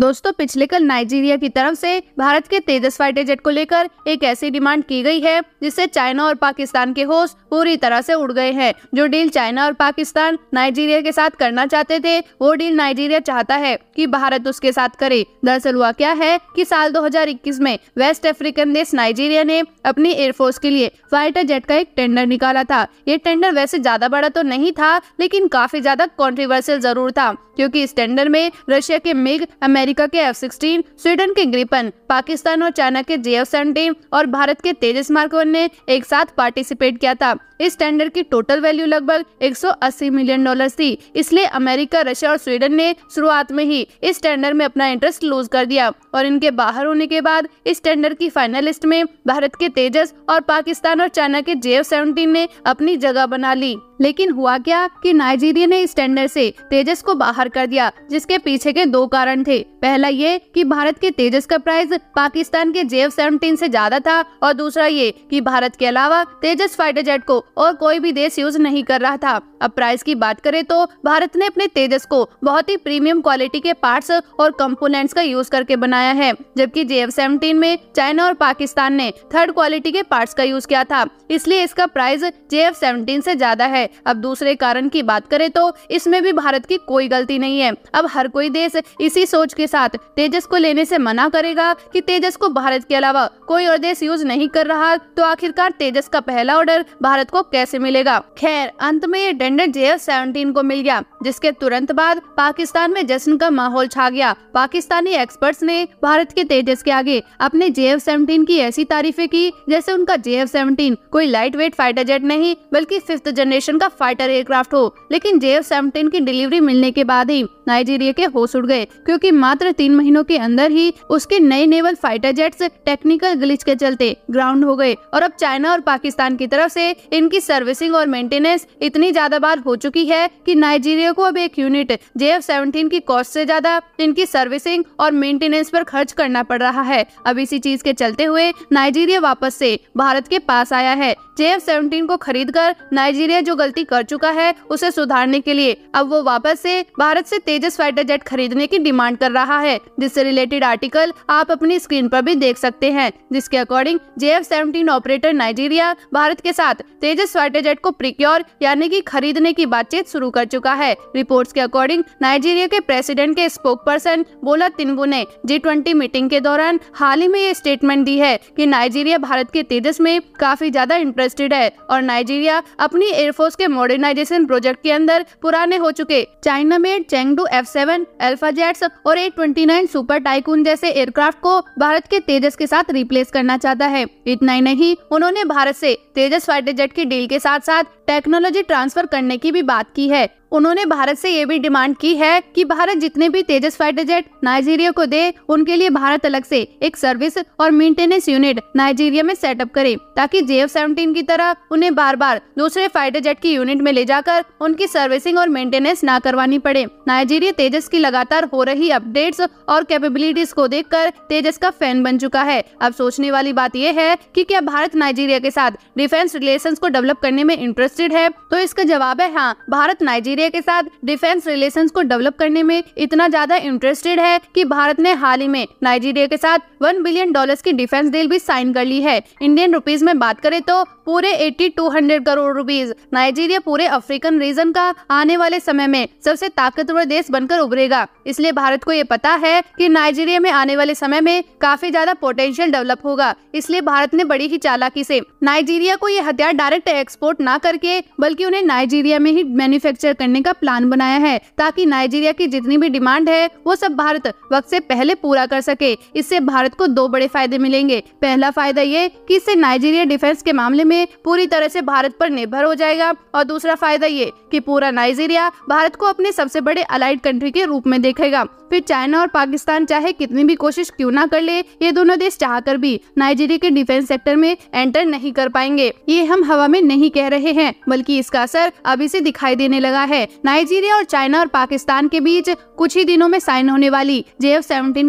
दोस्तों पिछले कल नाइजीरिया की तरफ से भारत के तेजस फाइटर जेट को लेकर एक ऐसी डिमांड की गई है जिससे चाइना और पाकिस्तान के होश पूरी तरह से उड़ गए हैं जो डील चाइना और पाकिस्तान नाइजीरिया के साथ करना चाहते थे वो डील नाइजीरिया चाहता है कि भारत उसके साथ करे दरअसल हुआ क्या है कि साल 2021 में वेस्ट अफ्रीकन देश नाइजीरिया ने अपनी एयरफोर्स के लिए फाइटर जेट का एक टेंडर निकाला था ये टेंडर वैसे ज्यादा बड़ा तो नहीं था लेकिन काफी ज्यादा कॉन्ट्रोवर्सियल जरूर था क्यूँकी इस टेंडर में रशिया के मिग अमेरिका अमेरिका के एफ सिक्सटीन स्वीडन के ग्रिपन पाकिस्तान और चाइना के जे एफ और भारत के तेजस मार्कोन ने एक साथ पार्टिसिपेट किया था इस टेंडर की टोटल वैल्यू लगभग 180 मिलियन डॉलर थी इसलिए अमेरिका रशिया और स्वीडन ने शुरुआत में ही इस टेंडर में अपना इंटरेस्ट लूज कर दिया और इनके बाहर होने के बाद इस टेंडर की फाइनल लिस्ट में भारत के तेजस और पाकिस्तान और चाइना के जे सेवनटीन ने अपनी जगह बना ली लेकिन हुआ क्या कि नाइजीरिया ने इस टेंडर से तेजस को बाहर कर दिया जिसके पीछे के दो कारण थे पहला ये कि भारत के तेजस का प्राइस पाकिस्तान के जेव सेवनटीन से ज्यादा था और दूसरा ये कि भारत के अलावा तेजस फाइटर जेट को और कोई भी देश यूज नहीं कर रहा था अब प्राइस की बात करें तो भारत ने अपने तेजस को बहुत ही प्रीमियम क्वालिटी के पार्ट्स और कंपोनेंट्स का यूज करके बनाया है जबकि जे एफ में चाइना और पाकिस्तान ने थर्ड क्वालिटी के पार्ट्स का यूज किया था इसलिए इसका प्राइस जे एफ से ज्यादा है अब दूसरे कारण की बात करे तो इसमें भी भारत की कोई गलती नहीं है अब हर कोई देश इसी सोच के साथ तेजस को लेने ऐसी मना करेगा की तेजस को भारत के अलावा कोई और देश यूज नहीं कर रहा तो आखिरकार तेजस का पहला ऑर्डर भारत को को कैसे मिलेगा खैर अंत में ये टेंडर जे सेवनटीन को मिल गया जिसके तुरंत बाद पाकिस्तान में जश्न का माहौल छा गया पाकिस्तानी एक्सपर्ट्स ने भारत के तेजस के आगे अपने जे सेवनटीन की ऐसी तारीफे की जैसे उनका जे सेवनटीन कोई लाइट वेट फाइटर जेट नहीं बल्कि फिफ्थ जनरेशन का फाइटर एयरक्राफ्ट हो लेकिन जे सेवनटीन की डिलीवरी मिलने के बाद ही नाइजीरिया के होश उड़ गए क्योंकि मात्र तीन महीनों के अंदर ही उसके नए naval fighter jets technical glitch के चलते ग्राउंड हो गए और अब चाइना और पाकिस्तान की तरफ से इनकी सर्विसिंग और मेंटेनेंस इतनी ज्यादा बार हो चुकी है कि नाइजीरिया को अब एक यूनिट जे एफ सेवनटीन की कॉस्ट से ज्यादा इनकी सर्विसिंग और मेंटेनेंस पर खर्च करना पड़ रहा है अब इसी चीज के चलते हुए नाइजीरिया वापस से भारत के पास आया है जे एफ सेवनटीन को खरीद कर नाइजीरिया जो गलती कर चुका है उसे सुधारने के लिए अब वो वापस से भारत से तेजस फाइटर जेट खरीदने की डिमांड कर रहा है जिससे रिलेटेड आर्टिकल आप अपनी स्क्रीन पर भी देख सकते हैं जिसके according J F seventeen operator Nigeria Bharat के साथ तेजस फाइटर जेट को प्रिक्योर यानी की खरीदने की बातचीत शुरू कर चुका है रिपोर्ट के अकॉर्डिंग नाइजीरिया के प्रेसिडेंट के स्पोक पर्सन बोला तिनबू ने जी ट्वेंटी मीटिंग के दौरान हाल ही में ये स्टेटमेंट दी है की नाइजीरिया भारत के तेजस में काफी ज्यादा इंटरेस्ट इंटरेस्टेड है और नाइजीरिया अपनी एयरफोर्स के मॉडर्नाइजेशन प्रोजेक्ट के अंदर पुराने हो चुके चाइना में Chengdu F seven alpha jets और A twenty nine super Tucano जैसे एयरक्राफ्ट को भारत के तेजस के साथ रिप्लेस करना चाहता है इतना ही नहीं उन्होंने भारत ऐसी तेजस फाइटर जेट की डील के साथ साथ टेक्नोलॉजी ट्रांसफर करने की भी बात की है उन्होंने भारत से ये भी डिमांड की है कि भारत जितने भी तेजस फाइटर जेट नाइजीरिया को दे उनके लिए भारत अलग से एक सर्विस और मेंटेनेंस यूनिट नाइजीरिया में सेटअप करे ताकि जे एफ सेवेंटीन की तरह उन्हें बार बार दूसरे फाइटर जेट की यूनिट में ले जाकर उनकी सर्विसिंग और मेंटेनेंस न करवानी पड़े नाइजीरिया तेजस की लगातार हो रही अपडेट्स और कैपेबिलिटीज को कर तेजस का फैन बन चुका है अब सोचने वाली बात यह है की क्या भारत नाइजीरिया के साथ डिफेंस रिलेशन को डेवलप करने में इंटरेस्टेड है तो इसका जवाब है हाँ भारत नाइजीरिया ऑस्ट्रेलिया के साथ डिफेंस रिलेशन को डेवलप करने में इतना ज्यादा इंटरेस्टेड है की भारत ने हाल ही में नाइजीरिया के साथ वन बिलियन डॉलर की डिफेंस डील भी साइन कर ली है इंडियन रुपीज में बात करें तो पूरे eighty two hundred crore rupees Nigeria पूरे अफ्रीकन रीजन का आने वाले समय में सबसे ताकतवर देश बनकर उभरेगा इसलिए भारत को ये पता है कि नाइजीरिया में आने वाले समय में काफी ज्यादा पोटेंशियल डेवलप होगा इसलिए भारत ने बड़ी ही चालाकी से नाइजीरिया को ये हथियार डायरेक्ट एक्सपोर्ट ना करके बल्कि उन्हें नाइजीरिया में ही मैन्युफैक्चर करने करने का प्लान बनाया है ताकि नाइजीरिया की जितनी भी डिमांड है वो सब भारत वक्त से पहले पूरा कर सके इससे भारत को दो बड़े फायदे मिलेंगे पहला फायदा ये कि इससे नाइजीरिया डिफेंस के मामले में पूरी तरह से भारत पर निर्भर हो जाएगा और दूसरा फायदा ये कि पूरा नाइजीरिया भारत को अपने सबसे बड़े अलाइड कंट्री के रूप में देखेगा फिर चाइना और पाकिस्तान चाहे कितनी भी कोशिश क्यों ना कर ले ये दोनों देश चाहकर भी नाइजीरिया के डिफेंस सेक्टर में एंटर नहीं कर पाएंगे ये हम हवा में नहीं कह रहे हैं बल्कि इसका असर अभी से दिखाई देने लगा है नाइजीरिया और चाइना और पाकिस्तान के बीच कुछ ही दिनों में साइन होने वाली जे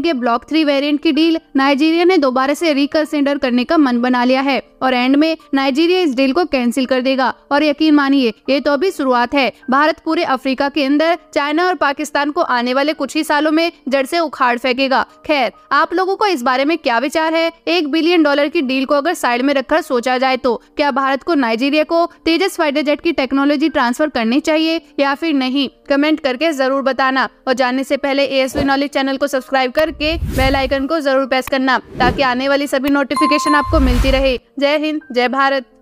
के ब्लॉक थ्री वेरियंट की डील नाइजीरिया ने दोबारा ऐसी रिकन्सिडर करने का मन बना लिया है और एंड में नाइजीरिया इस डील को कैंसिल कर देगा और यकीन मानिए ये तो अभी शुरुआत है भारत पूरे अफ्रीका के अंदर चाइना और पाकिस्तान को आने वाले कुछ ही सालों शब्दों में जड़ से उखाड़ फेंकेगा खैर आप लोगों को इस बारे में क्या विचार है एक बिलियन डॉलर की डील को अगर साइड में रखकर सोचा जाए तो क्या भारत को नाइजीरिया को तेजस फाइटर जेट की टेक्नोलॉजी ट्रांसफर करनी चाहिए या फिर नहीं कमेंट करके जरूर बताना और जानने ऐसी पहले एएसवी नॉलेज चैनल को सब्सक्राइब करके बेल आइकन को जरूर प्रेस करना ताकि आने वाली सभी नोटिफिकेशन आपको मिलती रहे जय हिंद जय भारत